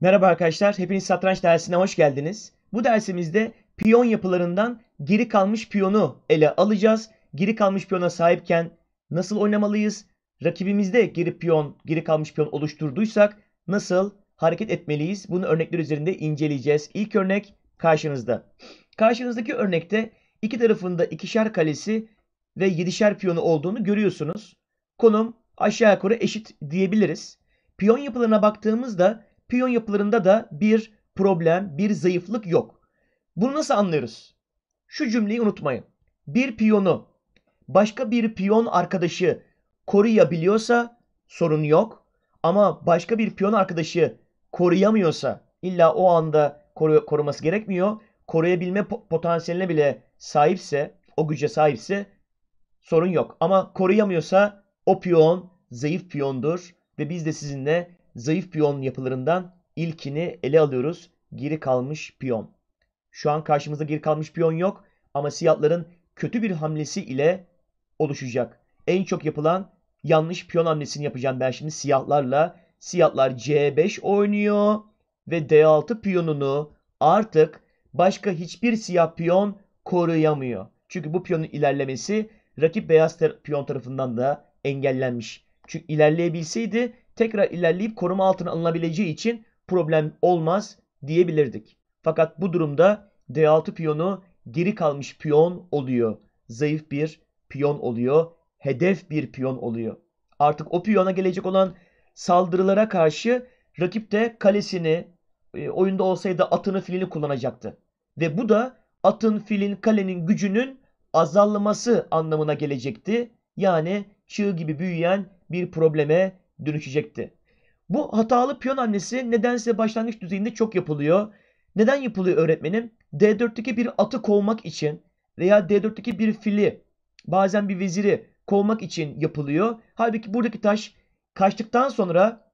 Merhaba arkadaşlar, hepiniz satranç dersine hoş geldiniz. Bu dersimizde piyon yapılarından geri kalmış piyonu ele alacağız. Geri kalmış piyona sahipken nasıl oynamalıyız? Rakibimizde geri piyon, geri kalmış piyon oluşturduysak nasıl hareket etmeliyiz? Bunu örnekler üzerinde inceleyeceğiz. İlk örnek karşınızda. Karşınızdaki örnekte iki tarafında ikişer kalesi ve yedişer piyonu olduğunu görüyorsunuz konum aşağı yukarı eşit diyebiliriz. Piyon yapılarına baktığımızda piyon yapılarında da bir problem, bir zayıflık yok. Bunu nasıl anlıyoruz? Şu cümleyi unutmayın. Bir piyonu başka bir piyon arkadaşı koruyabiliyorsa sorun yok. Ama başka bir piyon arkadaşı koruyamıyorsa illa o anda koru koruması gerekmiyor. Koruyabilme po potansiyeline bile sahipse, o güce sahipse sorun yok. Ama koruyamıyorsa o piyon zayıf piyondur ve biz de sizinle zayıf piyon yapılarından ilkini ele alıyoruz. Geri kalmış piyon. Şu an karşımızda geri kalmış piyon yok ama siyahların kötü bir hamlesi ile oluşacak. En çok yapılan yanlış piyon hamlesini yapacağım ben şimdi siyahlarla. Siyahlar C5 oynuyor ve D6 piyonunu artık başka hiçbir siyah piyon koruyamıyor. Çünkü bu piyonun ilerlemesi rakip beyaz piyon tarafından da engellenmiş. Çünkü ilerleyebilseydi tekrar ilerleyip koruma altına alınabileceği için problem olmaz diyebilirdik. Fakat bu durumda D6 piyonu geri kalmış piyon oluyor. Zayıf bir piyon oluyor. Hedef bir piyon oluyor. Artık o piyona gelecek olan saldırılara karşı rakip de kalesini e, oyunda olsaydı atını filini kullanacaktı. Ve bu da atın filin kalenin gücünün azalması anlamına gelecekti. Yani çığ gibi büyüyen bir probleme dönüşecekti. Bu hatalı piyon hamlesi nedense başlangıç düzeyinde çok yapılıyor. Neden yapılıyor öğretmenim? D4'teki bir atı kovmak için veya D4'teki bir fili bazen bir veziri kovmak için yapılıyor. Halbuki buradaki taş kaçtıktan sonra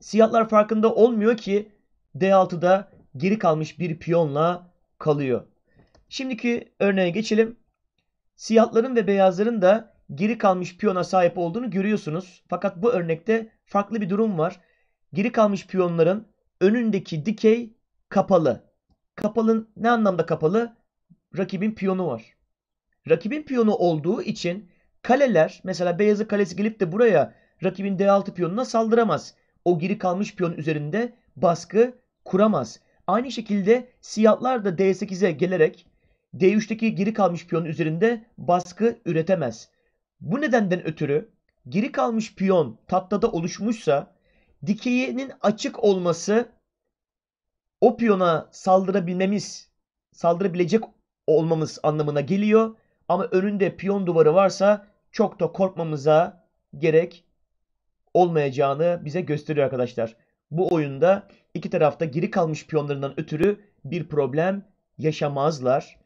siyahlar farkında olmuyor ki D6'da geri kalmış bir piyonla kalıyor. Şimdiki örneğe geçelim. Siyahların ve beyazların da geri kalmış piyona sahip olduğunu görüyorsunuz. Fakat bu örnekte farklı bir durum var. Geri kalmış piyonların önündeki dikey kapalı. Kapalı ne anlamda kapalı? Rakibin piyonu var. Rakibin piyonu olduğu için kaleler mesela beyazı kalesi gelip de buraya rakibin D6 piyonuna saldıramaz. O geri kalmış piyon üzerinde baskı kuramaz. Aynı şekilde siyahlar da D8'e gelerek D3'teki geri kalmış piyonun üzerinde baskı üretemez. Bu nedenden ötürü geri kalmış piyon tatlada oluşmuşsa dikeyinin açık olması o piyona saldırabilmemiz, saldırabilecek olmamız anlamına geliyor. Ama önünde piyon duvarı varsa çok da korkmamıza gerek olmayacağını bize gösteriyor arkadaşlar. Bu oyunda iki tarafta geri kalmış piyonlarından ötürü bir problem yaşamazlar.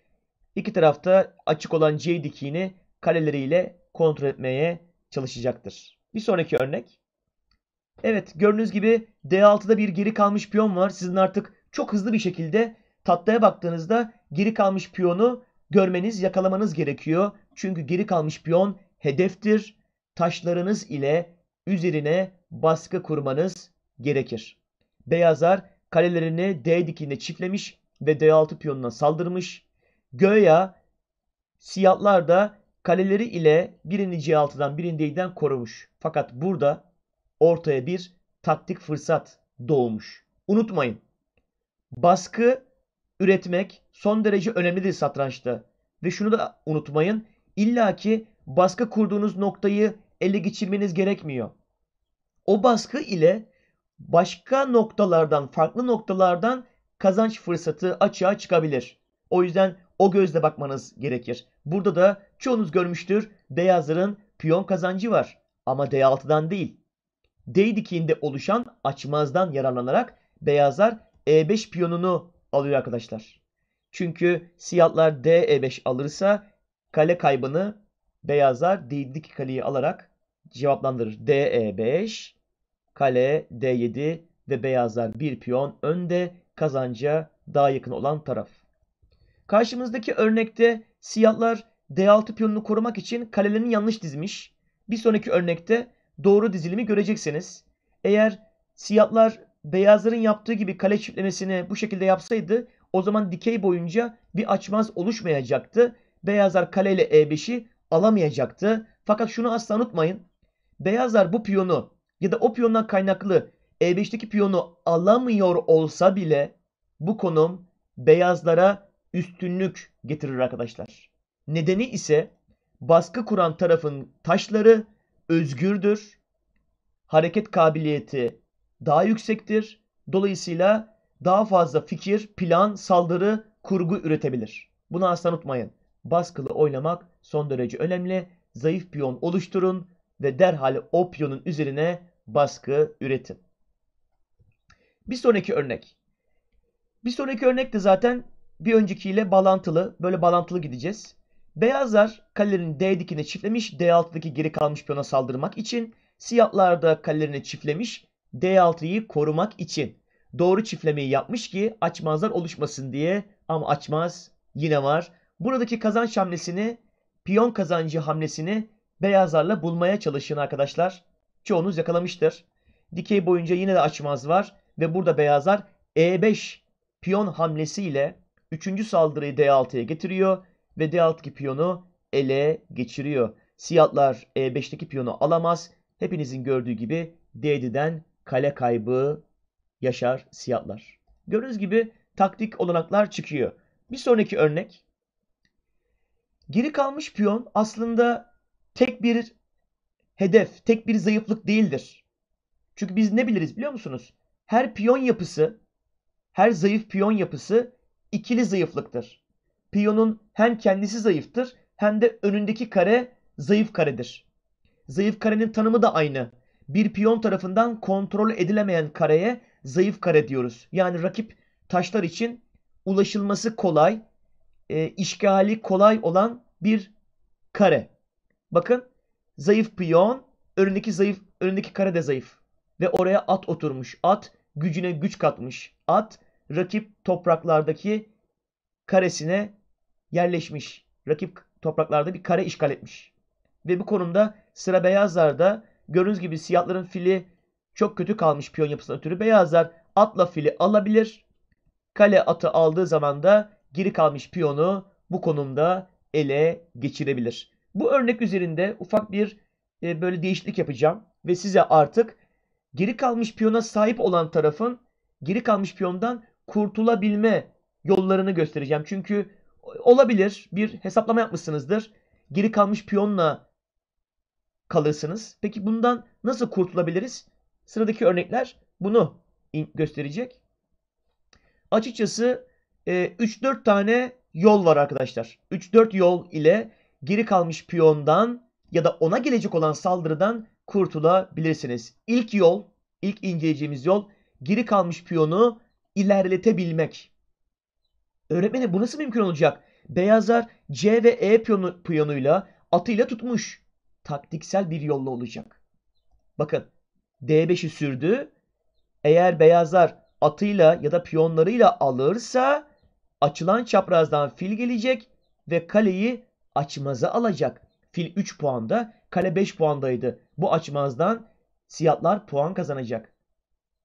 İki tarafta açık olan C dikiğini kaleleriyle kontrol etmeye çalışacaktır. Bir sonraki örnek. Evet gördüğünüz gibi D6'da bir geri kalmış piyon var. Sizin artık çok hızlı bir şekilde tatlaya baktığınızda geri kalmış piyonu görmeniz, yakalamanız gerekiyor. Çünkü geri kalmış piyon hedeftir. Taşlarınız ile üzerine baskı kurmanız gerekir. Beyazlar kalelerini D dikine çiftlemiş ve D6 piyonuna saldırmış. Göya siyahlar da kaleleri ile birini C6'dan birini D'den korumuş. Fakat burada ortaya bir taktik fırsat doğmuş. Unutmayın. Baskı üretmek son derece önemlidir satrançta. Ve şunu da unutmayın. İlla ki baskı kurduğunuz noktayı ele geçirmeniz gerekmiyor. O baskı ile başka noktalardan, farklı noktalardan kazanç fırsatı açığa çıkabilir. O yüzden o gözle bakmanız gerekir. Burada da çoğunuz görmüştür beyazların piyon kazancı var ama D6'dan değil. D dikeyinde oluşan açmazdan yararlanarak beyazlar E5 piyonunu alıyor arkadaşlar. Çünkü siyahlar e 5 alırsa kale kaybını beyazlar D2 kaleyi alarak cevaplandırır. d e 5 kale D7 ve beyazlar bir piyon önde kazanca daha yakın olan taraf. Karşımızdaki örnekte Siyahlar D6 piyonunu korumak için kalelerini yanlış dizmiş. Bir sonraki örnekte doğru dizilimi göreceksiniz. Eğer siyahlar beyazların yaptığı gibi kale çiftlemesini bu şekilde yapsaydı o zaman dikey boyunca bir açmaz oluşmayacaktı. Beyazlar kaleyle E5'i alamayacaktı. Fakat şunu asla unutmayın. Beyazlar bu piyonu ya da o piyondan kaynaklı E5'teki piyonu alamıyor olsa bile bu konum beyazlara üstünlük getirir arkadaşlar. Nedeni ise baskı kuran tarafın taşları özgürdür. Hareket kabiliyeti daha yüksektir. Dolayısıyla daha fazla fikir, plan, saldırı, kurgu üretebilir. Bunu asla unutmayın. Baskılı oynamak son derece önemli. Zayıf piyon oluşturun ve derhal o piyonun üzerine baskı üretin. Bir sonraki örnek. Bir sonraki örnek de zaten bir öncekiyle bağlantılı. Böyle bağlantılı gideceğiz. Beyazlar kalenin D dikine çiftlemiş. D6'daki geri kalmış piyona saldırmak için. Siyahlar da kalelerini çiftlemiş. D6'yı korumak için. Doğru çiftlemeyi yapmış ki açmazlar oluşmasın diye. Ama açmaz yine var. Buradaki kazanç hamlesini, piyon kazancı hamlesini beyazlarla bulmaya çalışın arkadaşlar. Çoğunuz yakalamıştır. Dikey boyunca yine de açmaz var. Ve burada beyazlar E5 piyon hamlesiyle Üçüncü saldırıyı D6'ya getiriyor ve D6'ki piyonu ele geçiriyor. Siyahlar E5'teki piyonu alamaz. Hepinizin gördüğü gibi D7'den kale kaybı yaşar siyahlar. Gördüğünüz gibi taktik olanaklar çıkıyor. Bir sonraki örnek. Geri kalmış piyon aslında tek bir hedef, tek bir zayıflık değildir. Çünkü biz ne biliriz biliyor musunuz? Her piyon yapısı, her zayıf piyon yapısı ikili zayıflıktır. Piyonun hem kendisi zayıftır hem de önündeki kare zayıf karedir. Zayıf karenin tanımı da aynı. Bir piyon tarafından kontrol edilemeyen kareye zayıf kare diyoruz. Yani rakip taşlar için ulaşılması kolay, e, işgali kolay olan bir kare. Bakın zayıf piyon, önündeki zayıf, önündeki kare de zayıf. Ve oraya at oturmuş. At gücüne güç katmış. At rakip topraklardaki karesine yerleşmiş. Rakip topraklarda bir kare işgal etmiş. Ve bu konumda sıra beyazlarda gördüğünüz gibi siyahların fili çok kötü kalmış piyon yapısına ötürü. Beyazlar atla fili alabilir. Kale atı aldığı zaman da geri kalmış piyonu bu konumda ele geçirebilir. Bu örnek üzerinde ufak bir e, böyle değişiklik yapacağım ve size artık geri kalmış piyona sahip olan tarafın geri kalmış piyondan kurtulabilme yollarını göstereceğim. Çünkü olabilir bir hesaplama yapmışsınızdır. Geri kalmış piyonla kalırsınız. Peki bundan nasıl kurtulabiliriz? Sıradaki örnekler bunu gösterecek. Açıkçası 3-4 e, tane yol var arkadaşlar. 3-4 yol ile geri kalmış piyondan ya da ona gelecek olan saldırıdan kurtulabilirsiniz. İlk yol, ilk inceleyeceğimiz yol geri kalmış piyonu ilerletebilmek. Öğretmenim bu nasıl mümkün olacak? Beyazlar C ve E piyonu, piyonuyla atıyla tutmuş. Taktiksel bir yolla olacak. Bakın D5'i sürdü. Eğer beyazlar atıyla ya da piyonlarıyla alırsa açılan çaprazdan fil gelecek ve kaleyi açmaza alacak. Fil 3 puanda, kale 5 puandaydı. Bu açmazdan siyahlar puan kazanacak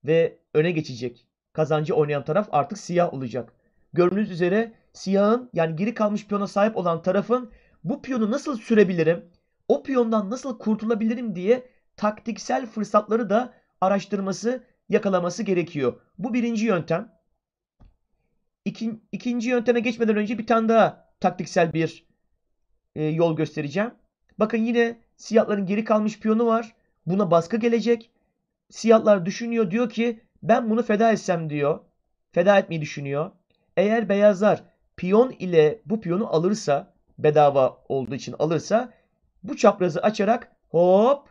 ve öne geçecek kazancı oynayan taraf artık siyah olacak. Gördüğünüz üzere siyahın yani geri kalmış piyona sahip olan tarafın bu piyonu nasıl sürebilirim, o piyondan nasıl kurtulabilirim diye taktiksel fırsatları da araştırması, yakalaması gerekiyor. Bu birinci yöntem. İkin, ikinci yönteme geçmeden önce bir tane daha taktiksel bir e, yol göstereceğim. Bakın yine siyahların geri kalmış piyonu var. Buna baskı gelecek. Siyahlar düşünüyor diyor ki ben bunu feda etsem diyor. Feda etmeyi düşünüyor. Eğer beyazlar piyon ile bu piyonu alırsa bedava olduğu için alırsa bu çaprazı açarak hop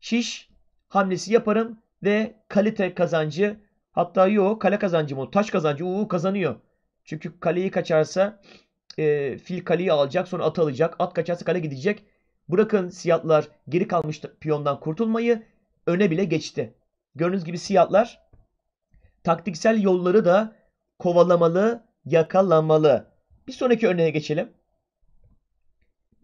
şiş hamlesi yaparım ve kalite kazancı hatta yok kale kazancı mı taş kazancı uu kazanıyor. Çünkü kaleyi kaçarsa e, fil kaleyi alacak sonra at alacak at kaçarsa kale gidecek. Bırakın siyahlar geri kalmış piyondan kurtulmayı öne bile geçti. Gördüğünüz gibi siyahlar taktiksel yolları da kovalamalı, yakalamalı. Bir sonraki örneğe geçelim.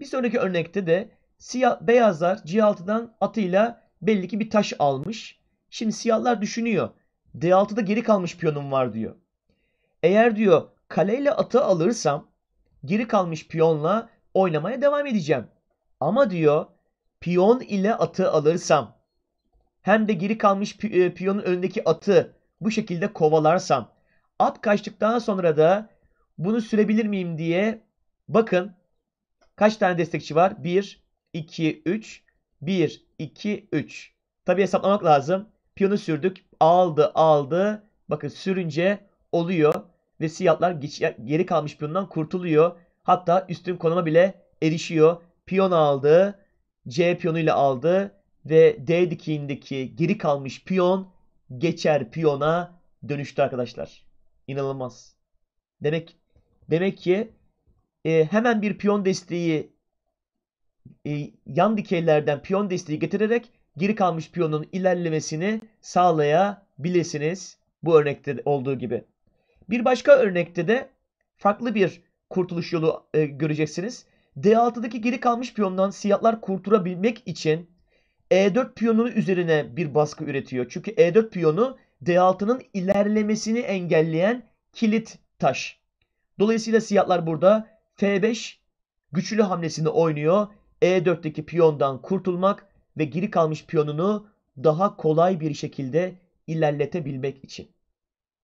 Bir sonraki örnekte de siyah, beyazlar C6'dan atıyla belli ki bir taş almış. Şimdi siyahlar düşünüyor. D6'da geri kalmış piyonum var diyor. Eğer diyor kaleyle atı alırsam geri kalmış piyonla oynamaya devam edeceğim. Ama diyor piyon ile atı alırsam hem de geri kalmış e, piyonun önündeki atı bu şekilde kovalarsam at kaçtıktan sonra da bunu sürebilir miyim diye bakın kaç tane destekçi var? 1, 2, 3, 1, 2, 3. Tabi hesaplamak lazım. Piyonu sürdük. Aldı, aldı. Bakın sürünce oluyor ve siyahlar geri kalmış piyondan kurtuluyor. Hatta üstün konuma bile erişiyor. Piyon aldı. C piyonuyla aldı ve D dikeyindeki geri kalmış piyon geçer piyona dönüştü arkadaşlar. İnanılmaz. Demek demek ki e, hemen bir piyon desteği e, yan dikeylerden piyon desteği getirerek geri kalmış piyonun ilerlemesini sağlayabilirsiniz. Bu örnekte olduğu gibi. Bir başka örnekte de farklı bir kurtuluş yolu e, göreceksiniz. D6'daki geri kalmış piyondan siyahlar kurtulabilmek için e4 piyonunu üzerine bir baskı üretiyor. Çünkü E4 piyonu D6'nın ilerlemesini engelleyen kilit taş. Dolayısıyla siyahlar burada F5 güçlü hamlesini oynuyor. E4'teki piyondan kurtulmak ve geri kalmış piyonunu daha kolay bir şekilde ilerletebilmek için.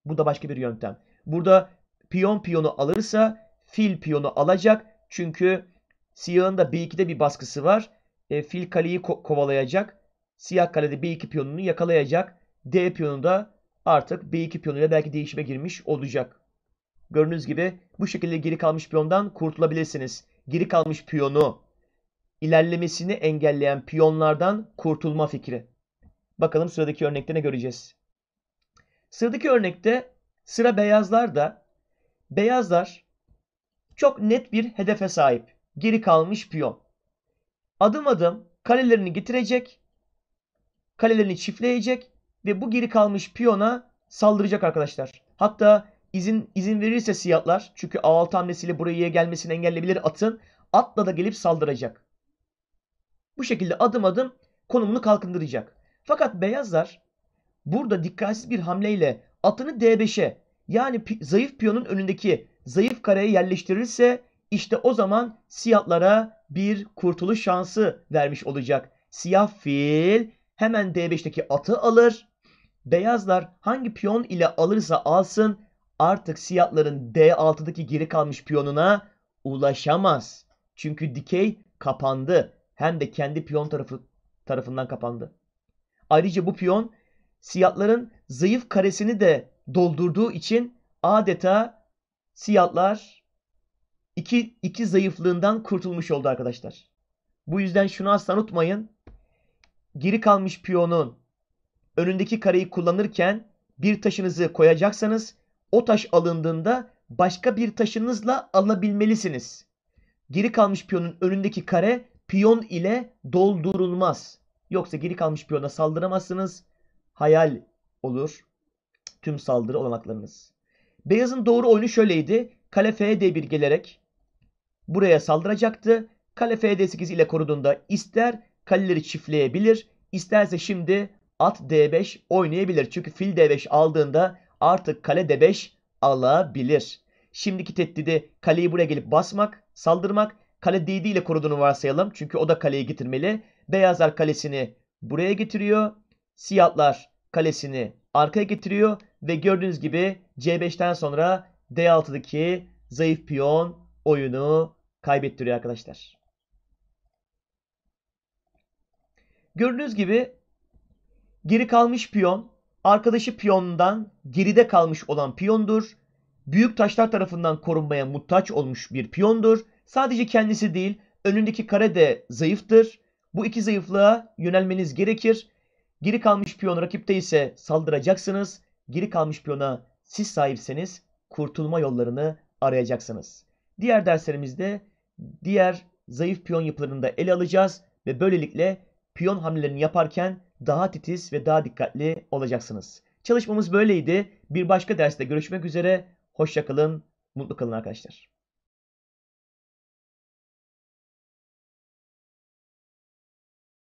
Bu da başka bir yöntem. Burada piyon piyonu alırsa fil piyonu alacak. Çünkü siyahın da B2'de bir baskısı var e, fil kaleyi ko- kovalayacak. Siyah kalede B2 piyonunu yakalayacak. D piyonu da artık B2 piyonuyla belki değişime girmiş olacak. Gördüğünüz gibi bu şekilde geri kalmış piyondan kurtulabilirsiniz. Geri kalmış piyonu ilerlemesini engelleyen piyonlardan kurtulma fikri. Bakalım sıradaki örnekte ne göreceğiz. Sıradaki örnekte sıra beyazlarda. Beyazlar çok net bir hedefe sahip. Geri kalmış piyon adım adım kalelerini getirecek. Kalelerini çiftleyecek ve bu geri kalmış piyona saldıracak arkadaşlar. Hatta izin izin verirse siyahlar çünkü A6 hamlesiyle buraya gelmesini engelleyebilir atın. Atla da gelip saldıracak. Bu şekilde adım adım konumunu kalkındıracak. Fakat beyazlar burada dikkatsiz bir hamleyle atını D5'e yani pi zayıf piyonun önündeki zayıf kareye yerleştirirse işte o zaman siyahlara bir kurtuluş şansı vermiş olacak. Siyah fil hemen D5'teki atı alır. Beyazlar hangi piyon ile alırsa alsın artık siyahların D6'daki geri kalmış piyonuna ulaşamaz. Çünkü dikey kapandı. Hem de kendi piyon tarafı, tarafından kapandı. Ayrıca bu piyon siyahların zayıf karesini de doldurduğu için adeta siyahlar iki, iki zayıflığından kurtulmuş oldu arkadaşlar. Bu yüzden şunu asla unutmayın. Geri kalmış piyonun önündeki kareyi kullanırken bir taşınızı koyacaksanız o taş alındığında başka bir taşınızla alabilmelisiniz. Geri kalmış piyonun önündeki kare piyon ile doldurulmaz. Yoksa geri kalmış piyona saldıramazsınız. Hayal olur tüm saldırı olanaklarınız. Beyaz'ın doğru oyunu şöyleydi. Kale F'ye D1 gelerek buraya saldıracaktı. Kale fd8 ile koruduğunda ister kaleleri çiftleyebilir isterse şimdi at d5 oynayabilir. Çünkü fil d5 aldığında artık kale d5 alabilir. Şimdiki tehdidi kaleyi buraya gelip basmak, saldırmak. Kale d7 ile koruduğunu varsayalım. Çünkü o da kaleyi getirmeli. Beyazlar kalesini buraya getiriyor. Siyahlar kalesini arkaya getiriyor. Ve gördüğünüz gibi c5'ten sonra d6'daki zayıf piyon oyunu kaybettiriyor arkadaşlar. Gördüğünüz gibi geri kalmış piyon arkadaşı piyondan geride kalmış olan piyondur. Büyük taşlar tarafından korunmaya muhtaç olmuş bir piyondur. Sadece kendisi değil önündeki kare de zayıftır. Bu iki zayıflığa yönelmeniz gerekir. Geri kalmış piyon rakipte ise saldıracaksınız. Geri kalmış piyona siz sahipseniz kurtulma yollarını arayacaksınız. Diğer derslerimizde diğer zayıf piyon yapılarını da ele alacağız ve böylelikle piyon hamlelerini yaparken daha titiz ve daha dikkatli olacaksınız. Çalışmamız böyleydi. Bir başka derste görüşmek üzere. Hoşçakalın, mutlu kalın arkadaşlar.